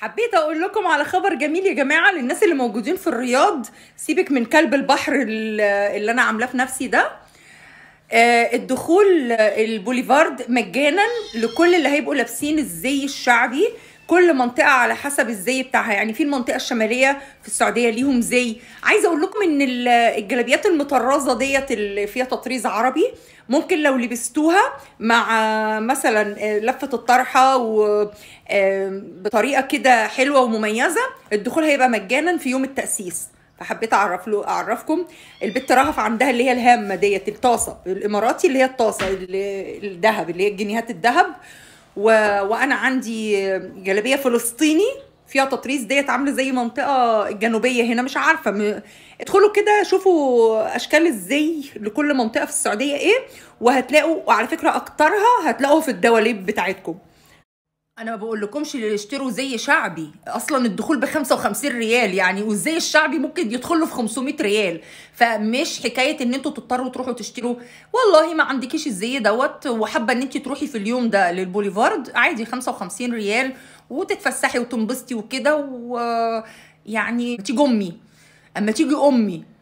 حبيت اقول لكم على خبر جميل يا جماعه للناس اللي موجودين في الرياض سيبك من كلب البحر اللي انا عاملاه في نفسي ده آه، الدخول آه، البوليفارد مجانا لكل اللي هيبقوا لابسين الزي الشعبي كل منطقه على حسب الزي بتاعها يعني في المنطقه الشماليه في السعوديه ليهم زي عايزه اقول لكم ان الجلابيات المطرزه ديت اللي فيها تطريز عربي ممكن لو لبستوها مع مثلا آه، لفه الطرحه وبطريقه كده حلوه ومميزه الدخول هيبقى مجانا في يوم التاسيس فحبيت اعرف له اعرفكم البت رهف عندها اللي هي الهامه ديت الطاسه الاماراتي اللي هي الطاسه الذهب اللي هي الجنيهات الذهب و... وانا عندي جلابيه فلسطيني فيها تطريز ديت عامله زي منطقه الجنوبيه هنا مش عارفه م... ادخلوا كده شوفوا اشكال الزي لكل منطقه في السعوديه ايه وهتلاقوا وعلى فكره اكترها هتلاقوها في الدواليب بتاعتكم انا ما بقول لكمش اشتروا زي شعبي اصلا الدخول ب 55 ريال يعني وازاي الشعبي ممكن يدخله في 500 ريال فمش حكايه ان انتوا تضطروا تروحوا تشتروا والله ما عندكيش الزي دوت وحابه ان انت تروحي في اليوم ده للبوليفارد عادي 55 ريال وتتفسحي وتنبسطي وكده ويعني تيجي امي اما تيجي امي